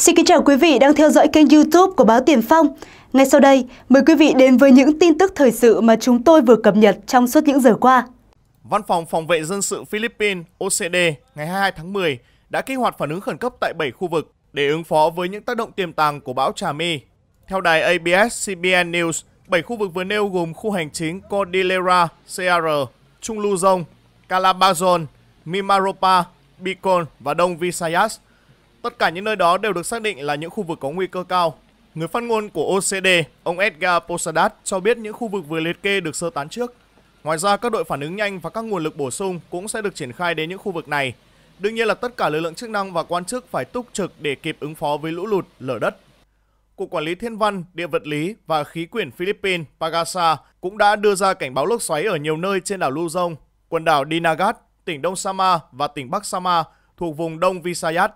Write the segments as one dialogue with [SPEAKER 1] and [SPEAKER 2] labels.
[SPEAKER 1] Xin kính chào quý vị đang theo dõi kênh youtube của báo Tiền Phong. Ngay sau đây, mời quý vị đến với những tin tức thời sự mà chúng tôi vừa cập nhật trong suốt những giờ qua.
[SPEAKER 2] Văn phòng Phòng vệ Dân sự Philippines OCD ngày 22 tháng 10 đã kích hoạt phản ứng khẩn cấp tại 7 khu vực để ứng phó với những tác động tiềm tàng của bão Trà My. Theo đài ABS-CBN News, 7 khu vực vừa nêu gồm khu hành chính Cordillera, CR, Trung Luzon, Calabazon, Mimaropa, Bicol và Đông Visayas – Tất cả những nơi đó đều được xác định là những khu vực có nguy cơ cao. Người phát ngôn của OCD, ông Edgar Posadas cho biết những khu vực vừa liệt kê được sơ tán trước. Ngoài ra, các đội phản ứng nhanh và các nguồn lực bổ sung cũng sẽ được triển khai đến những khu vực này. Đương nhiên là tất cả lực lượng chức năng và quan chức phải túc trực để kịp ứng phó với lũ lụt, lở đất. Cục Quản lý Thiên văn, Địa vật lý và Khí quyển Philippines Pagasa cũng đã đưa ra cảnh báo lốc xoáy ở nhiều nơi trên đảo Luzon, quần đảo Dinagat, tỉnh Đông Sama và tỉnh Bắc Sama thuộc vùng Đông Visayas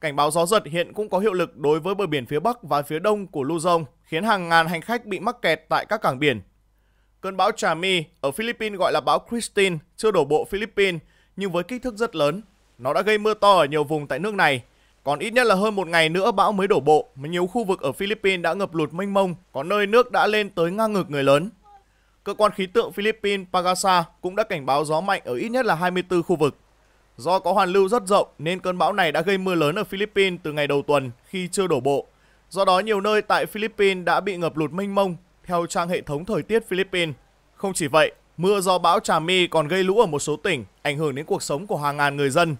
[SPEAKER 2] Cảnh báo gió giật hiện cũng có hiệu lực đối với bờ biển phía Bắc và phía Đông của Luzon, khiến hàng ngàn hành khách bị mắc kẹt tại các cảng biển. Cơn bão Trà ở Philippines gọi là bão Christine chưa đổ bộ Philippines nhưng với kích thước rất lớn. Nó đã gây mưa to ở nhiều vùng tại nước này. Còn ít nhất là hơn một ngày nữa bão mới đổ bộ mà nhiều khu vực ở Philippines đã ngập lụt mênh mông, có nơi nước đã lên tới ngang ngực người lớn. Cơ quan khí tượng Philippines Pagasa cũng đã cảnh báo gió mạnh ở ít nhất là 24 khu vực. Do có hoàn lưu rất rộng nên cơn bão này đã gây mưa lớn ở Philippines từ ngày đầu tuần khi chưa đổ bộ. Do đó nhiều nơi tại Philippines đã bị ngập lụt mênh mông theo trang hệ thống thời tiết Philippines. Không chỉ vậy, mưa do bão Trà My còn gây lũ ở một số tỉnh, ảnh hưởng đến cuộc sống của hàng ngàn người dân.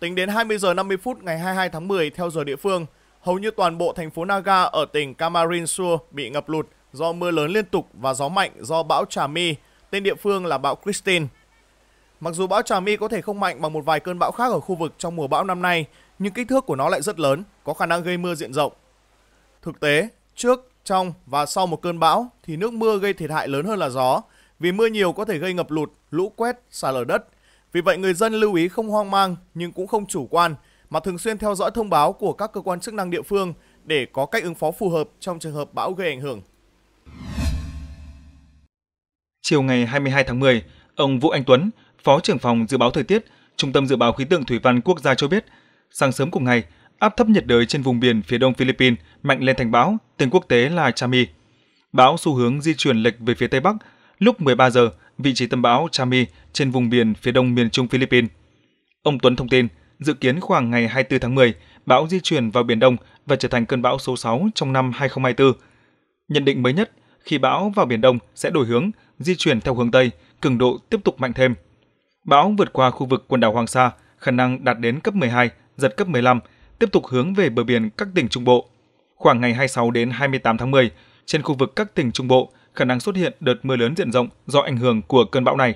[SPEAKER 2] Tính đến 20 giờ 50 phút ngày 22 tháng 10 theo giờ địa phương, hầu như toàn bộ thành phố Naga ở tỉnh Camarin Sur bị ngập lụt do mưa lớn liên tục và gió mạnh do bão Trà My, tên địa phương là bão Christine. Mặc dù bão Trà My có thể không mạnh bằng một vài cơn bão khác ở khu vực trong mùa bão năm nay, nhưng kích thước của nó lại rất lớn, có khả năng gây mưa diện rộng. Thực tế, trước, trong và sau một cơn bão thì nước mưa gây thiệt hại lớn hơn là gió, vì mưa nhiều có thể gây ngập lụt, lũ quét, sạt lở đất. Vì vậy người dân lưu ý không hoang mang nhưng cũng không chủ quan mà thường xuyên theo dõi thông báo của các cơ quan chức năng địa phương để có cách ứng phó phù hợp trong trường hợp bão gây ảnh hưởng.
[SPEAKER 3] Chiều ngày 22 tháng 10, ông Vũ Anh Tuấn, Phó trưởng phòng dự báo thời tiết, Trung tâm dự báo khí tượng thủy văn quốc gia cho biết, sáng sớm cùng ngày, áp thấp nhiệt đới trên vùng biển phía đông Philippines mạnh lên thành bão, tên quốc tế là Chami. Bão xu hướng di chuyển lệch về phía tây bắc, lúc 13 giờ, vị trí tâm bão Chami trên vùng biển phía đông miền trung Philippines. Ông Tuấn thông tin, dự kiến khoảng ngày 24 tháng 10, bão di chuyển vào biển Đông và trở thành cơn bão số 6 trong năm 2024. Nhận định mới nhất, khi bão vào biển Đông sẽ đổi hướng, di chuyển theo hướng Tây, cường độ tiếp tục mạnh thêm – Bão vượt qua khu vực quần đảo Hoàng Sa, khả năng đạt đến cấp 12, giật cấp 15, tiếp tục hướng về bờ biển các tỉnh Trung Bộ. Khoảng ngày 26 đến 28 tháng 10, trên khu vực các tỉnh Trung Bộ khả năng xuất hiện đợt mưa lớn diện rộng do ảnh hưởng của cơn bão này.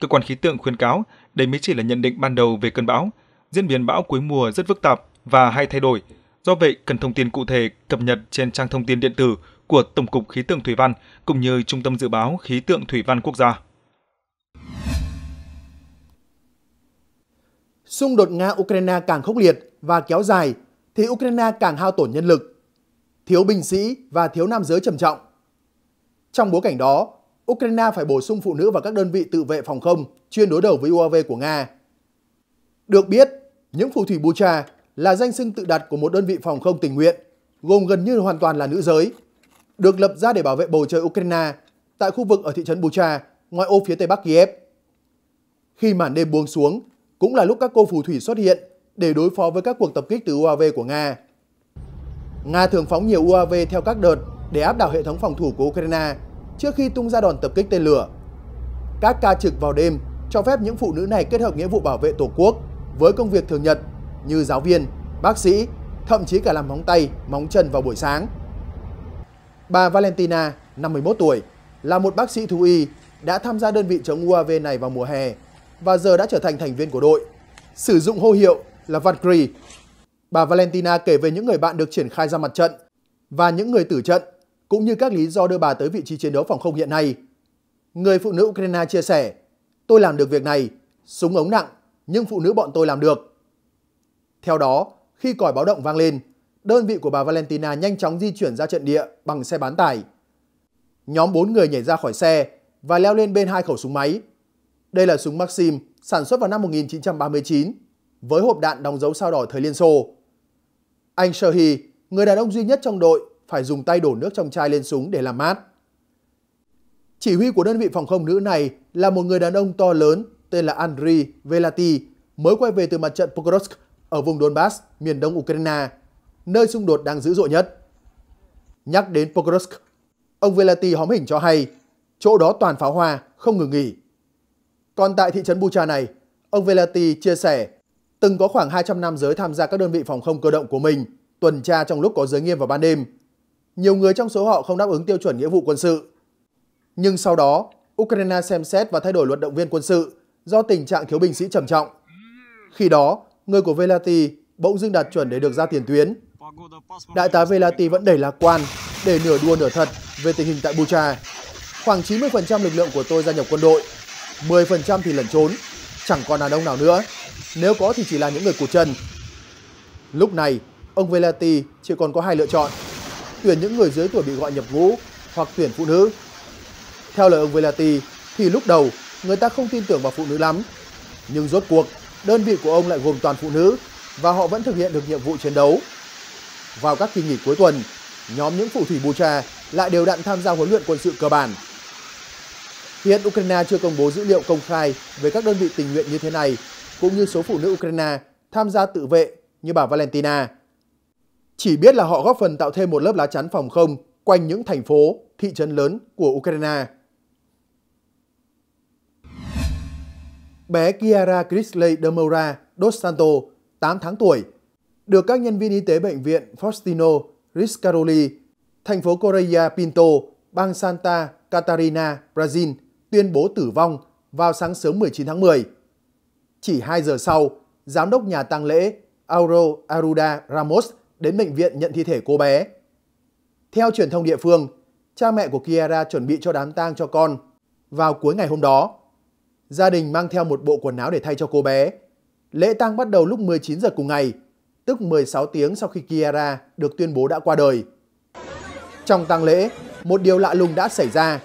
[SPEAKER 3] Cơ quan khí tượng khuyến cáo đây mới chỉ là nhận định ban đầu về cơn bão. Diễn biến bão cuối mùa rất phức tạp và hay thay đổi, do vậy cần thông tin cụ thể cập nhật trên trang thông tin điện tử của Tổng cục Khí tượng Thủy văn cũng như Trung tâm Dự báo Khí tượng Thủy văn Quốc gia.
[SPEAKER 4] Xung đột Nga-Ukraine càng khốc liệt và kéo dài thì Ukraine càng hao tổn nhân lực, thiếu binh sĩ và thiếu nam giới trầm trọng. Trong bối cảnh đó, Ukraine phải bổ sung phụ nữ vào các đơn vị tự vệ phòng không chuyên đối đầu với UAV của Nga. Được biết, những phù thủy Bucha là danh xưng tự đặt của một đơn vị phòng không tình nguyện, gồm gần như hoàn toàn là nữ giới, được lập ra để bảo vệ bầu trời Ukraine tại khu vực ở thị trấn Bucha, ngoại ô phía tây bắc Kiev. Khi màn đêm buông xuống, cũng là lúc các cô phù thủy xuất hiện để đối phó với các cuộc tập kích từ UAV của Nga. Nga thường phóng nhiều UAV theo các đợt để áp đảo hệ thống phòng thủ của Ukraine trước khi tung ra đòn tập kích tên lửa. Các ca trực vào đêm cho phép những phụ nữ này kết hợp nghĩa vụ bảo vệ Tổ quốc với công việc thường nhật như giáo viên, bác sĩ, thậm chí cả làm móng tay, móng chân vào buổi sáng. Bà Valentina, 51 tuổi, là một bác sĩ thú y đã tham gia đơn vị chống UAV này vào mùa hè và giờ đã trở thành thành viên của đội. Sử dụng hô hiệu là Valkyrie. Bà Valentina kể về những người bạn được triển khai ra mặt trận và những người tử trận, cũng như các lý do đưa bà tới vị trí chiến đấu phòng không hiện nay. Người phụ nữ Ukraine chia sẻ, tôi làm được việc này, súng ống nặng, nhưng phụ nữ bọn tôi làm được. Theo đó, khi còi báo động vang lên, đơn vị của bà Valentina nhanh chóng di chuyển ra trận địa bằng xe bán tải. Nhóm 4 người nhảy ra khỏi xe và leo lên bên hai khẩu súng máy đây là súng Maxim sản xuất vào năm 1939 với hộp đạn đóng dấu sao đỏ thời Liên Xô. Anh Sherhi, người đàn ông duy nhất trong đội, phải dùng tay đổ nước trong chai lên súng để làm mát. Chỉ huy của đơn vị phòng không nữ này là một người đàn ông to lớn tên là Andriy Velati mới quay về từ mặt trận Pokrovsk ở vùng Donbass, miền đông Ukraine, nơi xung đột đang dữ dội nhất. Nhắc đến Pokrovsk, ông Velati hóm hình cho hay, chỗ đó toàn pháo hoa, không ngừng nghỉ. Còn tại thị trấn Bucha này, ông Velati chia sẻ từng có khoảng 200 nam giới tham gia các đơn vị phòng không cơ động của mình tuần tra trong lúc có giới nghiêm vào ban đêm. Nhiều người trong số họ không đáp ứng tiêu chuẩn nghĩa vụ quân sự. Nhưng sau đó, Ukraine xem xét và thay đổi luật động viên quân sự do tình trạng thiếu binh sĩ trầm trọng. Khi đó, người của Velati bỗng dưng đạt chuẩn để được ra tiền tuyến. Đại tá Velati vẫn đầy lạc quan, để nửa đua nửa thật về tình hình tại Bucha. Khoảng 90% lực lượng của tôi gia nhập quân đội 10% thì lẩn trốn, chẳng còn đàn ông nào nữa, nếu có thì chỉ là những người cụt chân. Lúc này, ông Velati chỉ còn có hai lựa chọn, tuyển những người dưới tuổi bị gọi nhập ngũ hoặc tuyển phụ nữ. Theo lời ông Velati thì lúc đầu người ta không tin tưởng vào phụ nữ lắm, nhưng rốt cuộc đơn vị của ông lại gồm toàn phụ nữ và họ vẫn thực hiện được nhiệm vụ chiến đấu. Vào các kỳ nghỉ cuối tuần, nhóm những phù thủy bù Bucha lại đều đặn tham gia huấn luyện quân sự cơ bản Hiện Ukraine chưa công bố dữ liệu công khai về các đơn vị tình nguyện như thế này, cũng như số phụ nữ Ukraine tham gia tự vệ như bà Valentina. Chỉ biết là họ góp phần tạo thêm một lớp lá chắn phòng không quanh những thành phố, thị trấn lớn của Ukraine. Bé Kiara Chrisley Demora Dos Santo, 8 tháng tuổi, được các nhân viên y tế bệnh viện Faustino Riscaroli, thành phố Correia Pinto, bang Santa Catarina, Brazil tuyên bố tử vong vào sáng sớm 19 tháng 10. Chỉ 2 giờ sau, giám đốc nhà tang lễ Auro Aruda Ramos đến bệnh viện nhận thi thể cô bé. Theo truyền thông địa phương, cha mẹ của Kiara chuẩn bị cho đám tang cho con vào cuối ngày hôm đó. Gia đình mang theo một bộ quần áo để thay cho cô bé. Lễ tang bắt đầu lúc 19 giờ cùng ngày, tức 16 tiếng sau khi Kiara được tuyên bố đã qua đời. Trong tang lễ, một điều lạ lùng đã xảy ra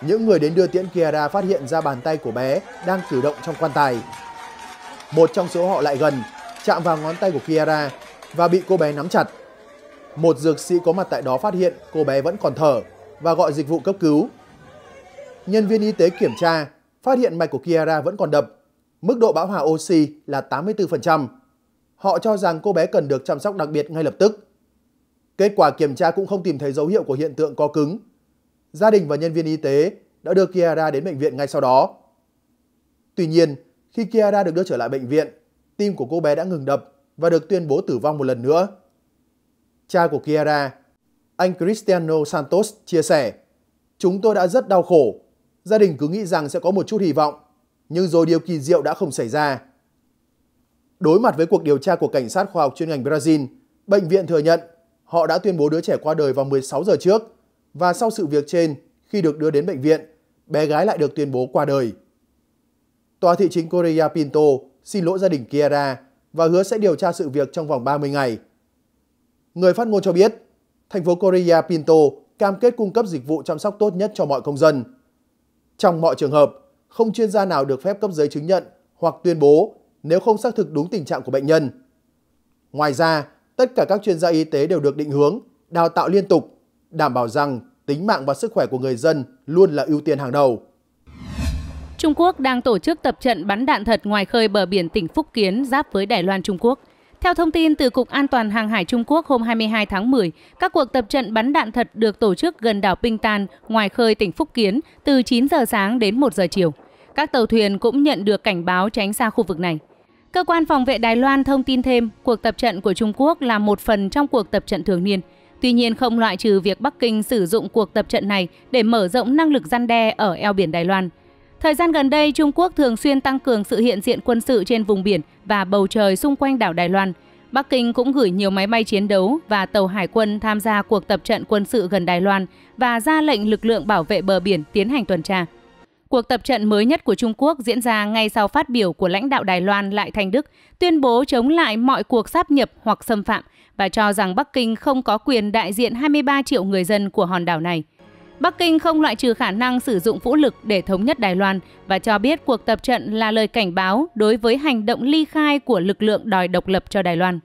[SPEAKER 4] những người đến đưa tiễn Kiara phát hiện ra bàn tay của bé đang cử động trong quan tài. Một trong số họ lại gần, chạm vào ngón tay của Kiara và bị cô bé nắm chặt. Một dược sĩ có mặt tại đó phát hiện cô bé vẫn còn thở và gọi dịch vụ cấp cứu. Nhân viên y tế kiểm tra, phát hiện mạch của Kiara vẫn còn đập. Mức độ bão hòa oxy là 84%. Họ cho rằng cô bé cần được chăm sóc đặc biệt ngay lập tức. Kết quả kiểm tra cũng không tìm thấy dấu hiệu của hiện tượng co cứng gia đình và nhân viên y tế đã đưa Kiara đến bệnh viện ngay sau đó. Tuy nhiên, khi Kiara được đưa trở lại bệnh viện, tim của cô bé đã ngừng đập và được tuyên bố tử vong một lần nữa. Cha của Kiara, anh Cristiano Santos chia sẻ, Chúng tôi đã rất đau khổ, gia đình cứ nghĩ rằng sẽ có một chút hy vọng, nhưng rồi điều kỳ diệu đã không xảy ra. Đối mặt với cuộc điều tra của cảnh sát khoa học chuyên ngành Brazil, bệnh viện thừa nhận họ đã tuyên bố đứa trẻ qua đời vào 16 giờ trước và sau sự việc trên, khi được đưa đến bệnh viện, bé gái lại được tuyên bố qua đời. Tòa thị chính Korea Pinto xin lỗi gia đình Kiara và hứa sẽ điều tra sự việc trong vòng 30 ngày. Người phát ngôn cho biết, thành phố Korea Pinto cam kết cung cấp dịch vụ chăm sóc tốt nhất cho mọi công dân. Trong mọi trường hợp, không chuyên gia nào được phép cấp giấy chứng nhận hoặc tuyên bố nếu không xác thực đúng tình trạng của bệnh nhân. Ngoài ra, tất cả các chuyên gia y tế đều được định hướng, đào tạo liên tục đảm bảo rằng tính mạng và sức khỏe của người dân luôn là ưu tiên hàng đầu.
[SPEAKER 1] Trung Quốc đang tổ chức tập trận bắn đạn thật ngoài khơi bờ biển tỉnh Phúc Kiến giáp với Đài Loan Trung Quốc. Theo thông tin từ Cục An toàn Hàng hải Trung Quốc hôm 22 tháng 10, các cuộc tập trận bắn đạn thật được tổ chức gần đảo Pinh Tan, ngoài khơi tỉnh Phúc Kiến, từ 9 giờ sáng đến 1 giờ chiều. Các tàu thuyền cũng nhận được cảnh báo tránh xa khu vực này. Cơ quan phòng vệ Đài Loan thông tin thêm, cuộc tập trận của Trung Quốc là một phần trong cuộc tập trận thường niên – Tuy nhiên không loại trừ việc Bắc Kinh sử dụng cuộc tập trận này để mở rộng năng lực gian đe ở eo biển Đài Loan. Thời gian gần đây, Trung Quốc thường xuyên tăng cường sự hiện diện quân sự trên vùng biển và bầu trời xung quanh đảo Đài Loan. Bắc Kinh cũng gửi nhiều máy bay chiến đấu và tàu hải quân tham gia cuộc tập trận quân sự gần Đài Loan và ra lệnh lực lượng bảo vệ bờ biển tiến hành tuần tra. Cuộc tập trận mới nhất của Trung Quốc diễn ra ngay sau phát biểu của lãnh đạo Đài Loan Lại Thành Đức tuyên bố chống lại mọi cuộc sáp nhập hoặc xâm phạm và cho rằng Bắc Kinh không có quyền đại diện 23 triệu người dân của hòn đảo này. Bắc Kinh không loại trừ khả năng sử dụng vũ lực để thống nhất Đài Loan và cho biết cuộc tập trận là lời cảnh báo đối với hành động ly khai của lực lượng đòi độc lập cho Đài Loan.